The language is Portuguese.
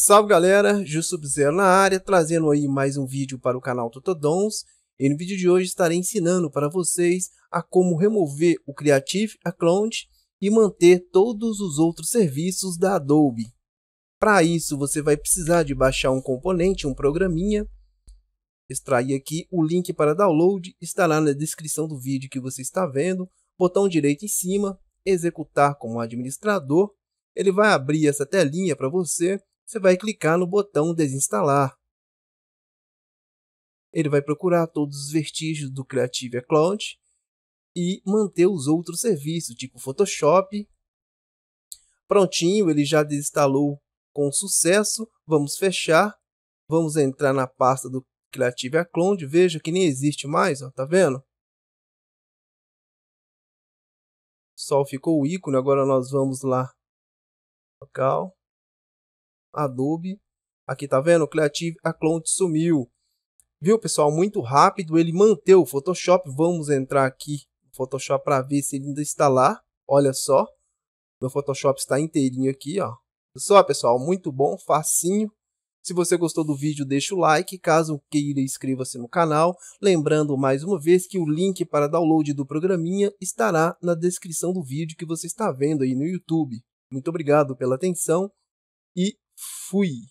Salve galera, Jusub0 na área, trazendo aí mais um vídeo para o canal Totodons. E no vídeo de hoje estarei ensinando para vocês a como remover o Creative Account e manter todos os outros serviços da Adobe. Para isso você vai precisar de baixar um componente, um programinha. Extrair aqui, o link para download estará na descrição do vídeo que você está vendo. Botão direito em cima, executar como administrador. Ele vai abrir essa telinha para você você vai clicar no botão desinstalar. Ele vai procurar todos os vestígios do Creative Cloud e manter os outros serviços, tipo Photoshop. Prontinho, ele já desinstalou com sucesso. Vamos fechar. Vamos entrar na pasta do Creative Cloud. Veja que nem existe mais, ó, tá vendo? Só ficou o ícone, agora nós vamos lá. Local. Adobe. Aqui tá vendo? Creative Account sumiu. Viu, pessoal? Muito rápido ele manteve o Photoshop. Vamos entrar aqui no Photoshop para ver se ele ainda está lá. Olha só. Meu Photoshop está inteirinho aqui, ó. Só, pessoal, muito bom, facinho. Se você gostou do vídeo, deixa o like. Caso queira, inscreva-se no canal. Lembrando mais uma vez que o link para download do programinha estará na descrição do vídeo que você está vendo aí no YouTube. Muito obrigado pela atenção e Fui.